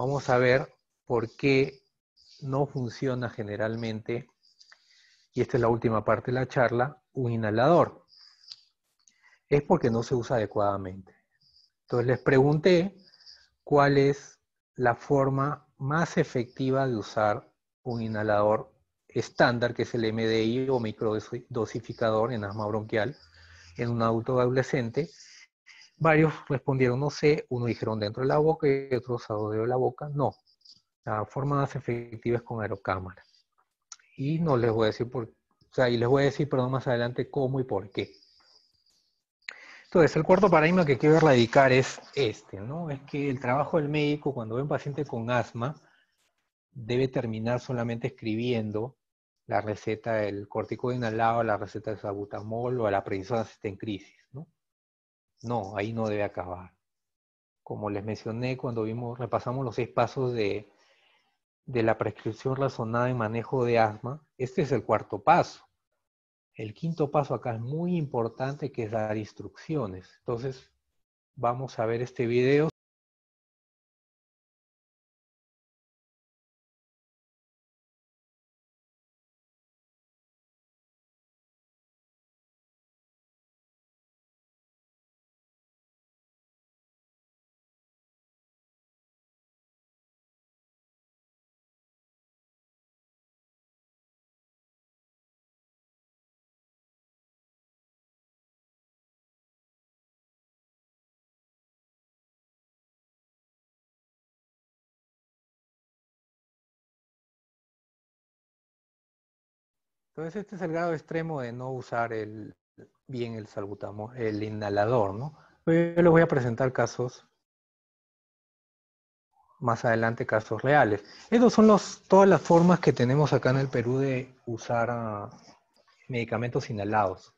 vamos a ver por qué no funciona generalmente, y esta es la última parte de la charla, un inhalador. Es porque no se usa adecuadamente. Entonces les pregunté cuál es la forma más efectiva de usar un inhalador estándar, que es el MDI o microdosificador en asma bronquial, en un adulto adolescente, varios respondieron no sé, uno dijeron dentro de la boca y otros a de la boca, no. La forma más efectiva es con aerocámara. Y no les voy a decir por o sea, y les voy a decir, perdón, más adelante cómo y por qué. Entonces, el cuarto paradigma que quiero erradicar es este, ¿no? Es que el trabajo del médico cuando ve un paciente con asma debe terminar solamente escribiendo la receta del cortico inhalado, la receta de sabutamol o a la previsión si está en crisis. No, ahí no debe acabar. Como les mencioné cuando vimos, repasamos los seis pasos de, de la prescripción razonada en manejo de asma, este es el cuarto paso. El quinto paso acá es muy importante que es dar instrucciones. Entonces, vamos a ver este video. Entonces este es el grado extremo de no usar el, bien el el inhalador, ¿no? Yo les voy a presentar casos más adelante, casos reales. Estas son los, todas las formas que tenemos acá en el Perú de usar ah, medicamentos inhalados,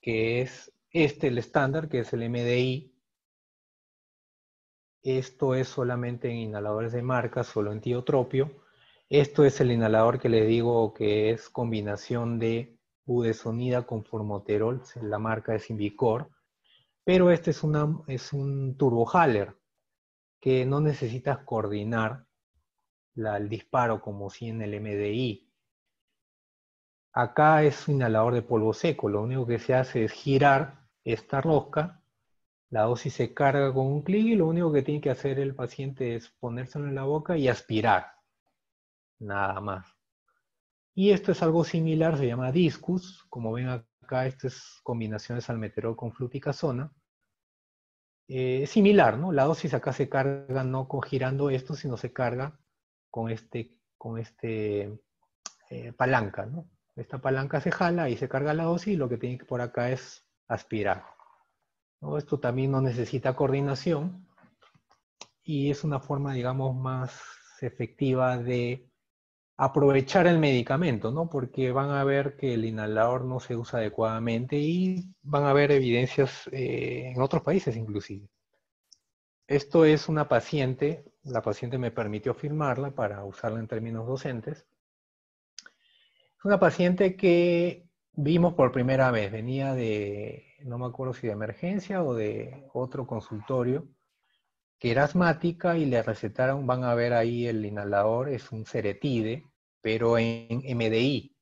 que es este el estándar, que es el MDI. Esto es solamente en inhaladores de marca, solo en tiotropio esto es el inhalador que le digo que es combinación de sonida con formoterol, la marca es Invicor, pero este es, un turbohaler que no necesitas coordinar el disparo como si en el MDI. Acá es un inhalador de polvo seco, lo único que se hace es girar esta rosca, la dosis se carga con un clic y lo único que tiene que hacer el paciente es ponérselo en la boca y aspirar nada más. Y esto es algo similar, se llama discus, como ven acá, estas es combinación de con fluticasona. Eh, similar, ¿no? La dosis acá se carga no con girando esto, sino se carga con este, con este eh, palanca, ¿no? Esta palanca se jala y se carga la dosis y lo que tiene que por acá es aspirar. Esto también no necesita coordinación y es una forma, digamos, más efectiva de aprovechar el medicamento, ¿no? Porque van a ver que el inhalador no se usa adecuadamente y van a ver evidencias eh, en otros países inclusive. Esto es una paciente, la paciente me permitió firmarla para usarla en términos docentes. Es una paciente que vimos por primera vez, venía de, no me acuerdo si de emergencia o de otro consultorio, que era asmática y le recetaron, van a ver ahí el inhalador, es un seretide pero en MDI,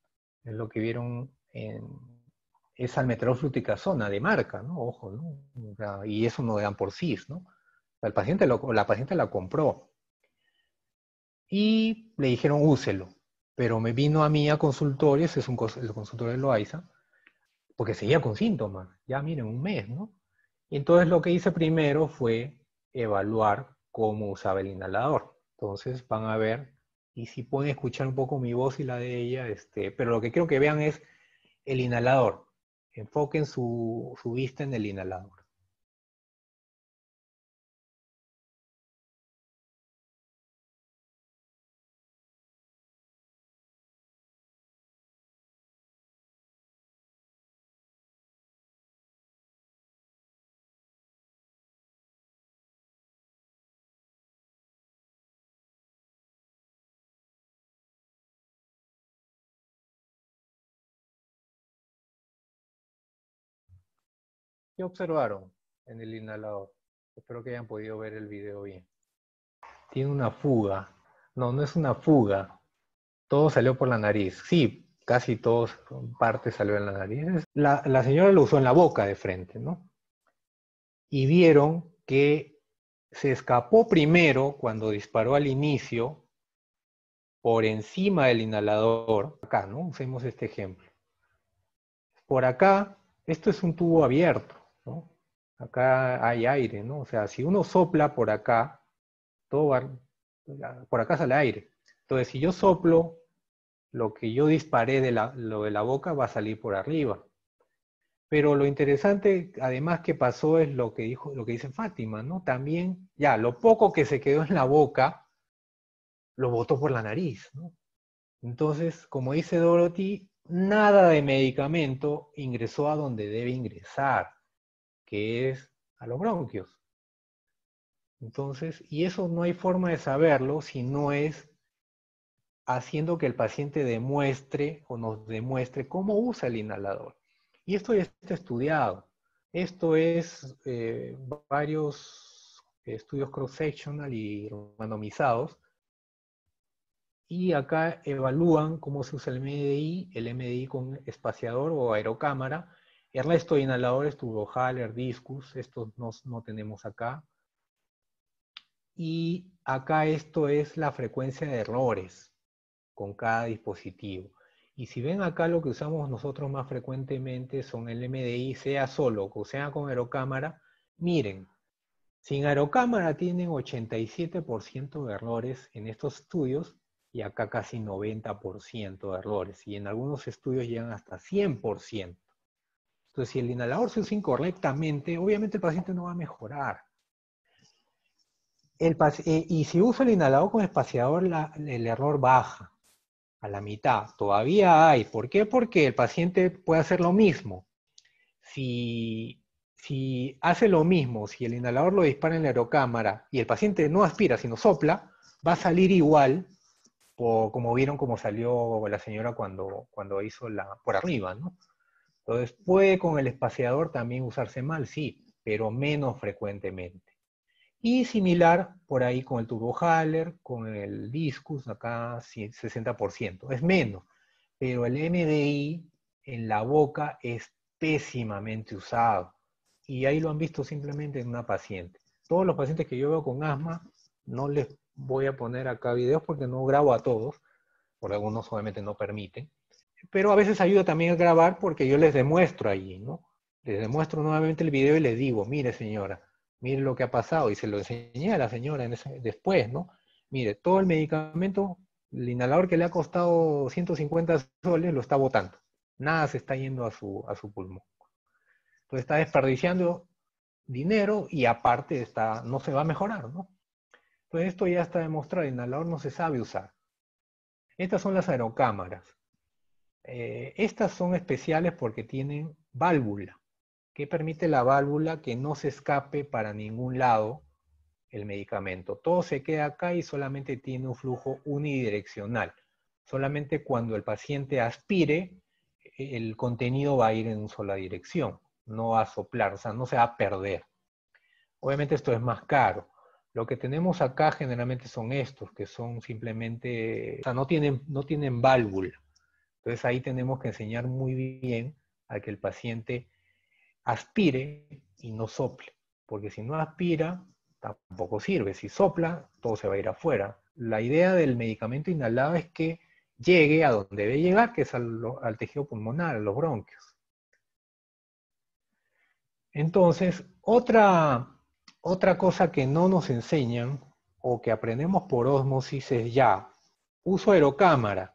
es lo que vieron en, es zona de marca, ¿no? Ojo, ¿no? Y eso no dan por sí, ¿no? El paciente la paciente la compró y le dijeron úselo, pero me vino a mí a consultorio, ese es un, el consultorio de Loaiza, porque seguía con síntomas, ya miren, un mes, ¿no? entonces lo que hice primero fue evaluar cómo usaba el inhalador. Entonces van a ver, y si pueden escuchar un poco mi voz y la de ella, este, pero lo que quiero que vean es el inhalador. Enfoquen su vista en el inhalador. ¿Qué observaron en el inhalador? Espero que hayan podido ver el video bien. Tiene una fuga. No, no es una fuga. Todo salió por la nariz. Sí, casi todos partes salió en la nariz. La, la señora lo usó en la boca de frente, ¿no? Y vieron que se escapó primero cuando disparó al inicio por encima del inhalador. Acá, ¿no? Usemos este ejemplo. Por acá, esto es un tubo abierto acá hay aire, ¿no? O sea, si uno sopla por acá, todo va, por acá sale aire. Entonces, si yo soplo, lo que yo disparé de la, lo de la boca va a salir por arriba. Pero lo interesante, además, que pasó es lo que, dijo, lo que dice Fátima, ¿no? También, ya, lo poco que se quedó en la boca, lo botó por la nariz, ¿no? Entonces, como dice Dorothy, nada de medicamento ingresó a donde debe ingresar es a los bronquios. Entonces, y eso no hay forma de saberlo si no es haciendo que el paciente demuestre o nos demuestre cómo usa el inhalador. Y esto ya está estudiado. Esto es eh, varios estudios cross-sectional y randomizados. Y acá evalúan cómo se usa el MDI, el MDI con espaciador o aerocámara, Ernesto inhaladores Haller, discus, estos no, no tenemos acá. Y acá esto es la frecuencia de errores con cada dispositivo. Y si ven acá lo que usamos nosotros más frecuentemente son el MDI, sea solo o sea con aerocámara, miren, sin aerocámara tienen 87% de errores en estos estudios y acá casi 90% de errores. Y en algunos estudios llegan hasta 100%. Entonces, si el inhalador se usa incorrectamente, obviamente el paciente no va a mejorar. Eh, y si uso el inhalador con espaciador, el error baja a la mitad. Todavía hay. ¿Por qué? Porque el paciente puede hacer lo mismo. Si, hace lo mismo, si el inhalador lo dispara en la aerocámara y el paciente no aspira, sino sopla, va a salir igual, como vieron cómo salió la señora cuando, cuando hizo la por arriba, ¿no? Entonces, puede con el espaciador también usarse mal, sí, pero menos frecuentemente. Y similar por ahí con el Turbohaler, con el discus, acá 60%. Es menos, pero el MDI en la boca es pésimamente usado. Y ahí lo han visto simplemente en una paciente. Todos los pacientes que yo veo con asma, no les voy a poner acá videos porque no grabo a todos, porque algunos obviamente no permiten pero a veces ayuda también a grabar porque yo les demuestro allí, ¿no? Les demuestro nuevamente el video y les digo, mire señora, mire lo que ha pasado, y se lo enseñé a la señora después, ¿no? Mire, todo el medicamento, el inhalador que le ha costado 150 soles, lo está botando. Nada se está yendo a su, a su pulmón. Entonces está desperdiciando dinero y aparte está, no se va a mejorar, ¿no? Entonces esto ya está demostrado, el inhalador no se sabe usar. Estas son las aerocámaras. Eh, estas son especiales porque tienen válvula, que permite la válvula que no se escape para ningún lado el medicamento. Todo se queda acá y solamente tiene un flujo unidireccional. Solamente cuando el paciente aspire, el contenido va a ir en una sola dirección, no va a soplar, o sea, no se va a perder. Obviamente esto es más caro. Lo que tenemos acá generalmente son estos, que son simplemente, o sea, no tienen, no tienen válvula. Entonces ahí tenemos que enseñar muy bien a que el paciente aspire y no sople, porque si no aspira, tampoco sirve. Si sopla, todo se va a ir afuera. La idea del medicamento inhalado es que llegue a donde debe llegar, que es al, tejido pulmonar, a los bronquios. Entonces, otra, otra cosa que no nos enseñan o que aprendemos por osmosis es ya, uso aerocámara,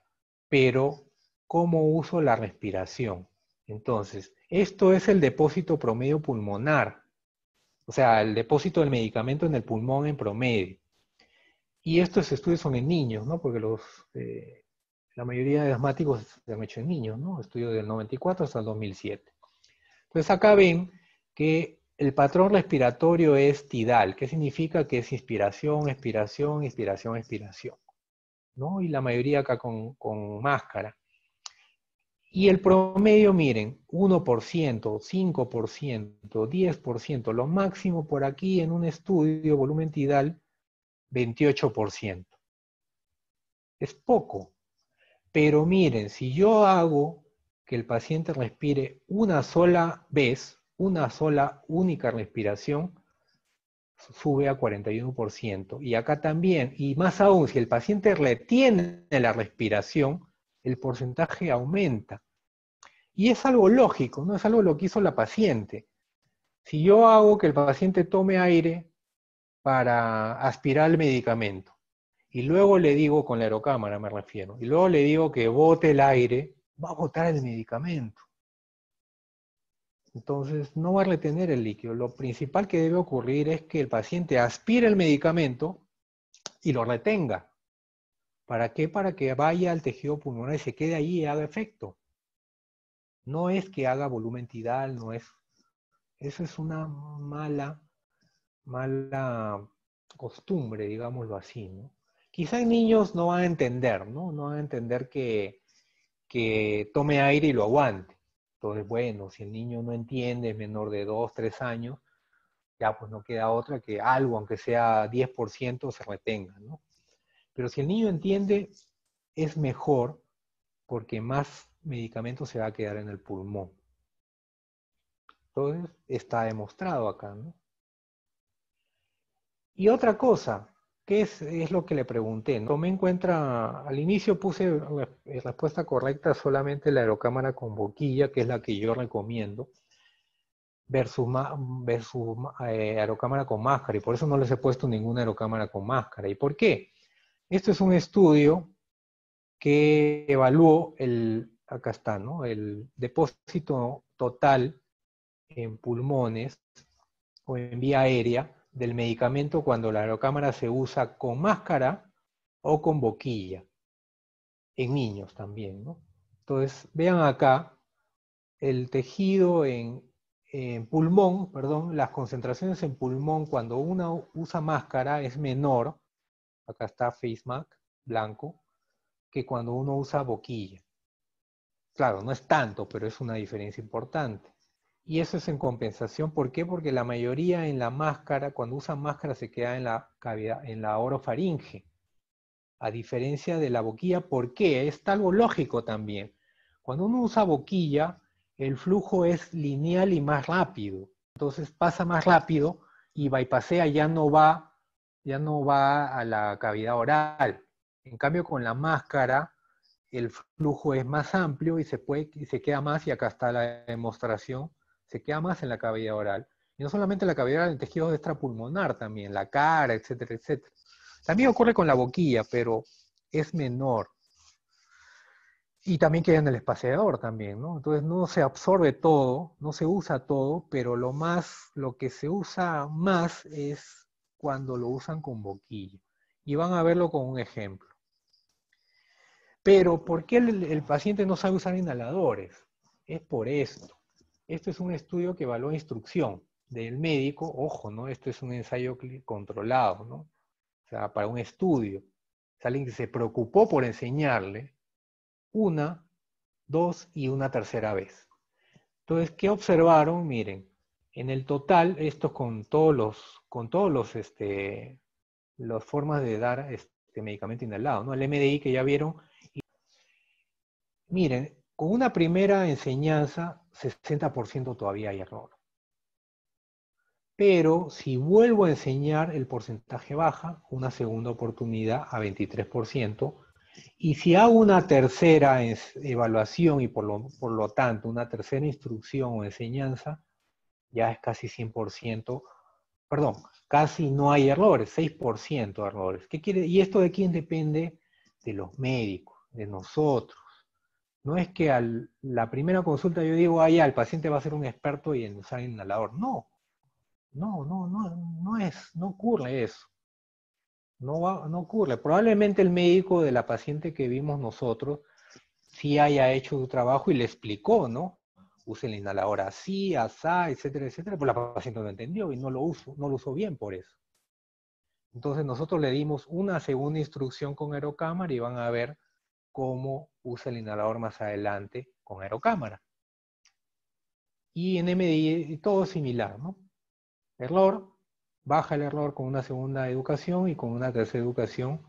pero cómo uso la respiración. Entonces, esto es el depósito promedio pulmonar, o sea, el depósito del medicamento en el pulmón en promedio. Y estos estudios son en niños, ¿no? Porque los, eh, la mayoría de asmáticos se han hecho en niños, ¿no? Estudios del 94 hasta el 2007. Entonces acá ven que el patrón respiratorio es tidal, que significa que es inspiración, expiración, inspiración, expiración. ¿no? Y la mayoría acá con, con máscara. Y el promedio, miren, 1%, 5%, 10%, lo máximo por aquí en un estudio, volumen tidal, 28%. Es poco. Pero miren, si yo hago que el paciente respire una sola vez, una sola única respiración, sube a 41%. Y acá también, y más aún, si el paciente retiene la respiración, el porcentaje aumenta. Y es algo lógico, no es algo lo que hizo la paciente. Si yo hago que el paciente tome aire para aspirar el medicamento, y luego le digo, con la aerocámara me refiero, y luego le digo que bote el aire, va a botar el medicamento. Entonces no va a retener el líquido. Lo principal que debe ocurrir es que el paciente aspire el medicamento y lo retenga. ¿Para qué? Para que vaya al tejido pulmonar y se quede ahí y haga efecto. No es que haga volumen tidal, no es. Eso es una mala, mala costumbre, digámoslo así, ¿no? Quizá niños no van a entender, ¿no? No van a entender que, que tome aire y lo aguante. Entonces, bueno, si el niño no entiende, es menor de dos, tres años, ya pues no queda otra que algo, aunque sea 10%, se retenga, ¿no? Pero si el niño entiende, es mejor porque más medicamento se va a quedar en el pulmón. Entonces, está demostrado acá. ¿no? Y otra cosa, que es, lo que le pregunté. No me encuentra, al inicio puse la respuesta correcta solamente la aerocámara con boquilla, que es la que yo recomiendo, versus, versus eh, aerocámara con máscara. Y por eso no les he puesto ninguna aerocámara con máscara. ¿Y por qué? Esto es un estudio que evaluó el, acá está, El depósito total en pulmones o en vía aérea del medicamento cuando la aerocámara se usa con máscara o con boquilla, en niños también, Entonces, vean acá el tejido en, en pulmón, perdón, las concentraciones en pulmón cuando uno usa máscara es menor acá está FaceMac blanco, que cuando uno usa boquilla. Claro, no es tanto, pero es una diferencia importante. Y eso es en compensación, ¿por qué? Porque la mayoría en la máscara, cuando usa máscara, se queda en la cavidad, en la orofaringe. A diferencia de la boquilla, ¿por qué? Es algo lógico también. Cuando uno usa boquilla, el flujo es lineal y más rápido. Entonces pasa más rápido y bypassea ya no va ya no va a la cavidad oral. En cambio, con la máscara, el flujo es más amplio y se, puede, y se queda más, y acá está la demostración, se queda más en la cavidad oral. Y no solamente en la cavidad oral, el tejido extrapulmonar también, la cara, etcétera, etcétera. También ocurre con la boquilla, pero es menor. Y también queda en el espaciador también, ¿no? Entonces no se absorbe todo, no se usa todo, pero lo más, lo que se usa más es cuando lo usan con boquilla. Y van a verlo con un ejemplo. Pero, ¿por qué el, paciente no sabe usar inhaladores? Es por esto. Esto es un estudio que evaluó instrucción del médico. Ojo, ¿no? Esto es un ensayo controlado, ¿no? O sea, para un estudio. Es alguien que se preocupó por enseñarle una, dos y una tercera vez. Entonces, ¿qué observaron? Miren, en el total, esto con todos los, con todos los, este, las formas de dar este medicamento inhalado, ¿no? El MDI que ya vieron. miren, con una primera enseñanza, 60% todavía hay error. Pero si vuelvo a enseñar, el porcentaje baja, una segunda oportunidad a 23%. Y si hago una tercera evaluación y por lo tanto una tercera instrucción o enseñanza, ya es casi 100%, perdón, casi no hay errores, 6% de errores. ¿Qué quiere? ¿Y esto de quién depende? De los médicos, de nosotros. No es que a la primera consulta yo digo, ah, ya, el paciente va a ser un experto y en usar inhalador. No, no, no, no, no es, no ocurre eso. No, no ocurre. Probablemente el médico de la paciente que vimos nosotros sí haya hecho su trabajo y le explicó, ¿no? use el inhalador así, asá, etcétera, etcétera, pues la paciente no entendió y no lo usó, no lo usó bien por eso. Entonces nosotros le dimos una segunda instrucción con aerocámara y van a ver cómo usa el inhalador más adelante con aerocámara. Y en MDI todo similar, ¿no? Error, baja el error con una segunda educación y con una tercera educación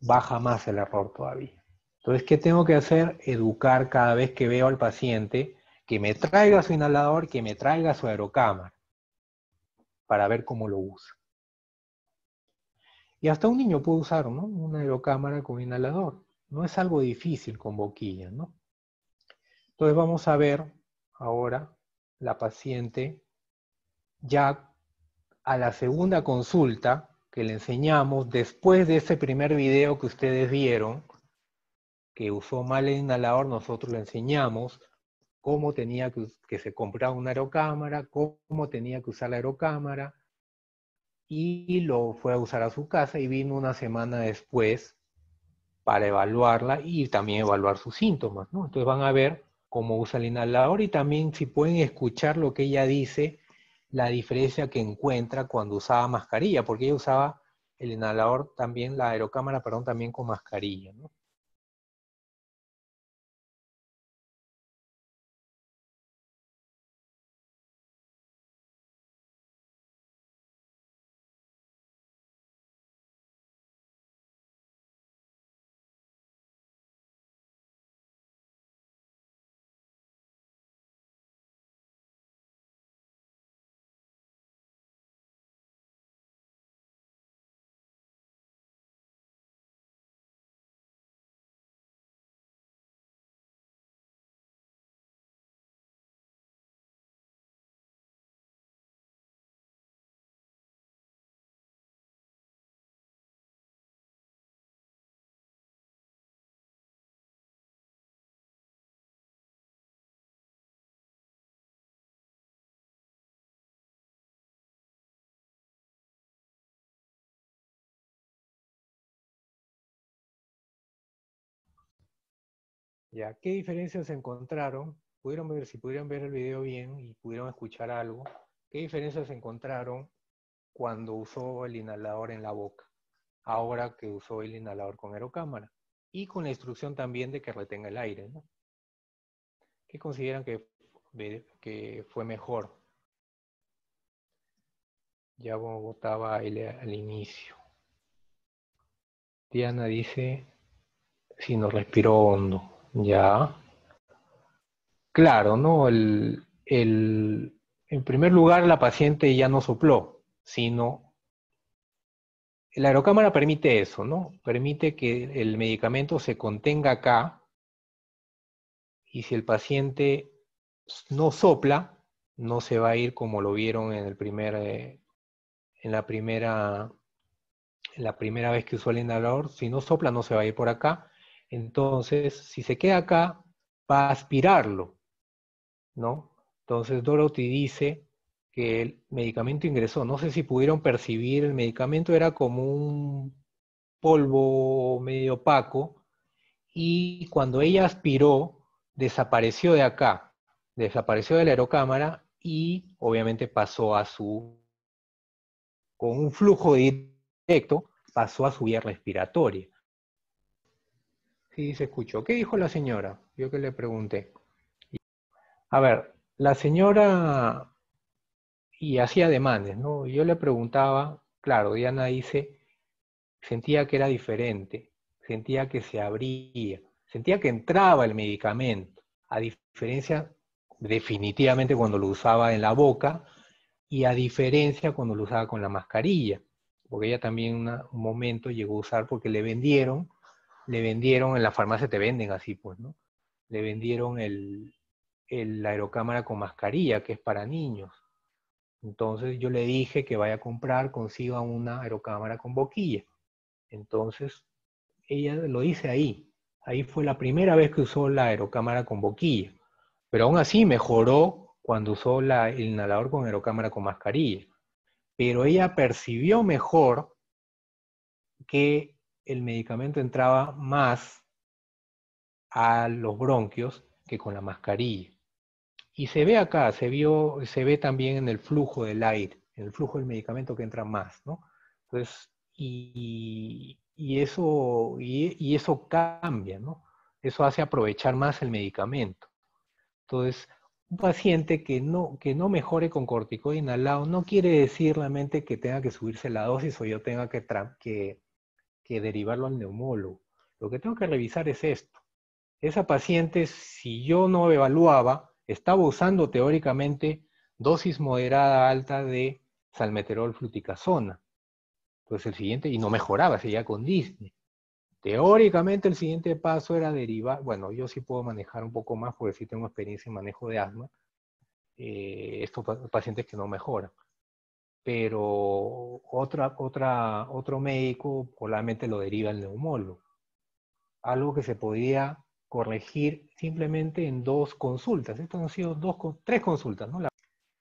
baja más el error todavía. Entonces, ¿qué tengo que hacer? Educar cada vez que veo al paciente que me traiga su inhalador, que me traiga su aerocámara, para ver cómo lo usa. Y hasta un niño puede usar ¿no? una aerocámara con inhalador. No es algo difícil con boquilla, ¿no? Entonces vamos a ver ahora la paciente ya a la segunda consulta que le enseñamos después de ese primer video que ustedes vieron, que usó mal el inhalador, nosotros le enseñamos cómo tenía que, se compraba una aerocámara, cómo tenía que usar la aerocámara, y lo fue a usar a su casa y vino una semana después para evaluarla y también evaluar sus síntomas, ¿no? Entonces van a ver cómo usa el inhalador y también si pueden escuchar lo que ella dice, la diferencia que encuentra cuando usaba mascarilla, porque ella usaba el inhalador también, la aerocámara, perdón, también con mascarilla, ¿no? ¿Qué diferencias encontraron? Pudieron ver, si pudieron ver el video bien y pudieron escuchar algo, ¿qué diferencias encontraron cuando usó el inhalador en la boca? Ahora que usó el inhalador con aerocámara. Y con la instrucción también de que retenga el aire, ¿Qué consideran que, que fue mejor? Ya votaba al inicio. Diana dice si no respiró hondo. Ya. Claro, ¿no? El, en primer lugar, la paciente ya no sopló, sino... La aerocámara permite eso, ¿no? Permite que el medicamento se contenga acá y si el paciente no sopla, no se va a ir como lo vieron en el primer... Eh, en la primera en la primera vez que usó el inhalador, si no sopla no se va a ir por acá entonces, si se queda acá, va a aspirarlo, ¿no? Entonces, Dorothy dice que el medicamento ingresó. No sé si pudieron percibir, el medicamento era como un polvo medio opaco y cuando ella aspiró, desapareció de acá, desapareció de la aerocámara y obviamente pasó a su, con un flujo directo, pasó a su vía respiratoria. Sí, se escuchó. ¿Qué dijo la señora? Yo que le pregunté. A ver, la señora y hacía demandes, ¿no? Yo le preguntaba, claro, Diana dice, sentía que era diferente, sentía que se abría, sentía que entraba el medicamento, a diferencia definitivamente cuando lo usaba en la boca y a diferencia cuando lo usaba con la mascarilla, porque ella también un momento llegó a usar porque le vendieron le vendieron, en la farmacia te venden así, pues, ¿no? Le vendieron el, la aerocámara con mascarilla, que es para niños. Entonces yo le dije que vaya a comprar, consiga una aerocámara con boquilla. Entonces ella lo dice ahí. Ahí fue la primera vez que usó la aerocámara con boquilla. Pero aún así mejoró cuando usó la, el inhalador con aerocámara con mascarilla. Pero ella percibió mejor que el medicamento entraba más a los bronquios que con la mascarilla. Y se ve acá, se, vio, se ve también en el flujo del aire, en el flujo del medicamento que entra más, ¿no? Entonces, y, eso, y, eso cambia, ¿no? Eso hace aprovechar más el medicamento. Entonces, un paciente que no, que no mejore con corticoide inhalado no quiere decir realmente que tenga que subirse la dosis o yo tenga que, que que derivarlo al neumólogo. Lo que tengo que revisar es esto. Esa paciente, si yo no evaluaba, estaba usando teóricamente dosis moderada alta de salmeterol fluticasona. Entonces pues el siguiente, y no mejoraba, seguía con Disney. Teóricamente el siguiente paso era derivar, bueno, yo sí puedo manejar un poco más porque sí tengo experiencia en manejo de asma, eh, estos pacientes que no mejoran pero otra, otra, otro médico solamente lo deriva al neumólogo. Algo que se podía corregir simplemente en dos consultas. Estas han sido dos, tres consultas, ¿no?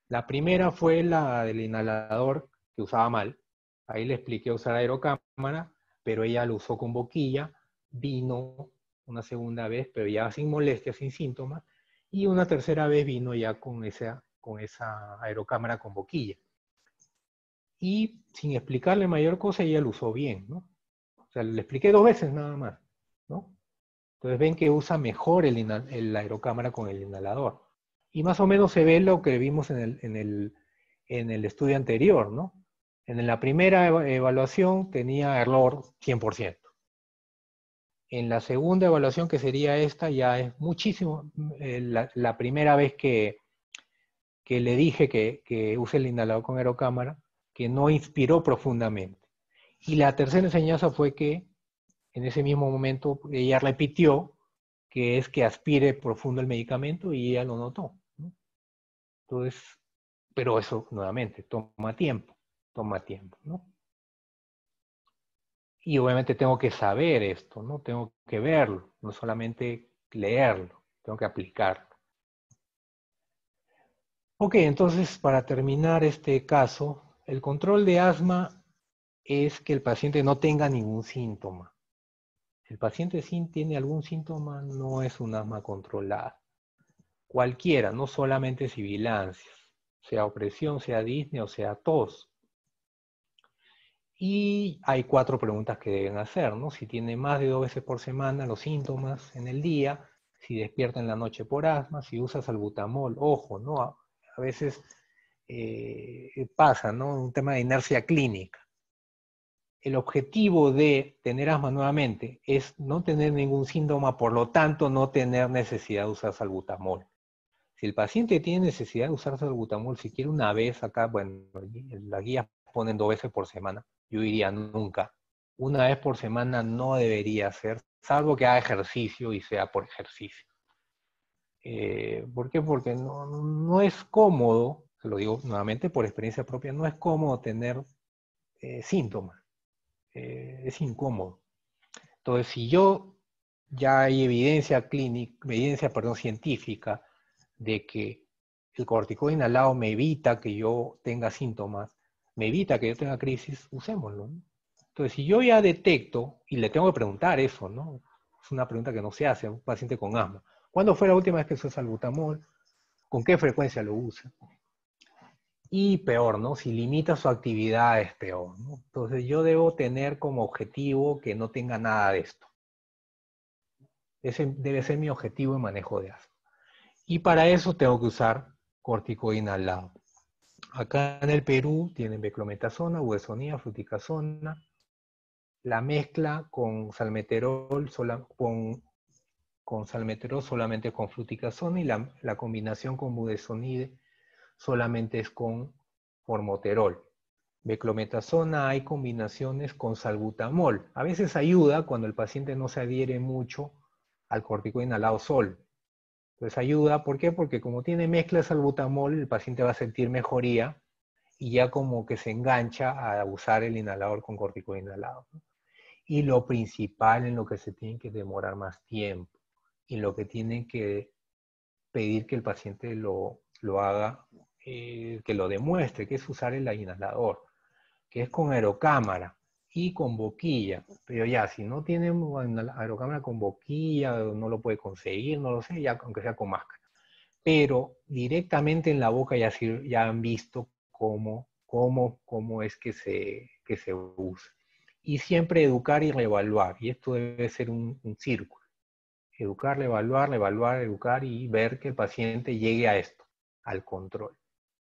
La, primera fue la del inhalador que usaba mal. Ahí le expliqué usar aerocámara, pero ella lo usó con boquilla, vino una segunda vez, pero ya sin molestias, sin síntomas, y una tercera vez vino ya con esa, con esa aerocámara con boquilla y sin explicarle mayor cosa ella lo usó bien, ¿no? O sea, le expliqué dos veces nada más, ¿no? Entonces ven que usa mejor el, el aerocámara con el inhalador. Y más o menos se ve lo que vimos en el, en el, en el estudio anterior, ¿no? En la primera evaluación tenía error 100%. En la segunda evaluación, que sería esta, ya es muchísimo. Eh, la, primera vez que, que le dije que, que use el inhalador con aerocámara, que no inspiró profundamente. Y la tercera enseñanza fue que en ese mismo momento ella repitió que es que aspire profundo el medicamento y ella lo notó. ¿no? Entonces, pero eso nuevamente toma tiempo, toma tiempo, ¿no? Y obviamente tengo que saber esto, ¿no? Tengo que verlo, no solamente leerlo, tengo que aplicarlo. Ok, entonces para terminar este caso, el control de asma es que el paciente no tenga ningún síntoma. El paciente sin tiene algún síntoma, no es un asma controlada. Cualquiera, no solamente sibilancias, sea opresión, sea disnea o sea tos. Y hay cuatro preguntas que deben hacer, ¿no? Si tiene más de dos veces por semana los síntomas en el día, si despierta en la noche por asma, si usa salbutamol, ojo, ¿no? A veces eh, eh, pasa, ¿no? Un tema de inercia clínica. El objetivo de tener asma nuevamente es no tener ningún síntoma, por lo tanto, no tener necesidad de usar salbutamol. Si el paciente tiene necesidad de usar salbutamol, si quiere una vez acá, bueno, las guías ponen dos veces por semana, yo diría nunca. Una vez por semana no debería ser, salvo que haga ejercicio y sea por ejercicio. Eh, ¿Por qué? Porque no, no es cómodo lo digo nuevamente por experiencia propia, no es cómodo tener eh, síntomas, eh, es incómodo. Entonces, si yo ya hay evidencia clínica, evidencia, perdón, científica de que el corticoide inhalado me evita que yo tenga síntomas, me evita que yo tenga crisis, usémoslo. Entonces, si yo ya detecto, y le tengo que preguntar eso, ¿no? Es una pregunta que no se hace a un paciente con asma. ¿Cuándo fue la última vez que usó salbutamol? ¿Con qué frecuencia lo usa? Y peor, ¿no? Si limita su actividad es peor, ¿no? Entonces yo debo tener como objetivo que no tenga nada de esto. Ese debe ser mi objetivo de manejo de asma. Y para eso tengo que usar corticoína al lado. Acá en el Perú tienen beclometasona, huesonía, fruticasona. La mezcla con salmeterol, sola, con, con, salmeterol solamente con fruticasona y la, la combinación con budesonide solamente es con formoterol. Beclometasona hay combinaciones con salbutamol. A veces ayuda cuando el paciente no se adhiere mucho al cortico inhalado sol. Entonces ayuda, ¿por qué? Porque como tiene mezcla de salbutamol, el paciente va a sentir mejoría y ya como que se engancha a usar el inhalador con cortico inhalado. Y lo principal en lo que se tiene que demorar más tiempo y lo que tienen que pedir que el paciente lo lo haga, eh, que lo demuestre, que es usar el inhalador, que es con aerocámara y con boquilla. Pero ya, si no tiene una aerocámara con boquilla, no lo puede conseguir, no lo sé, ya aunque sea con máscara. Pero directamente en la boca ya, ya han visto cómo, cómo, cómo es que se, se usa. Y siempre educar y reevaluar. Y esto debe ser un, un círculo. Educar, reevaluar, reevaluar, educar y ver que el paciente llegue a esto al control.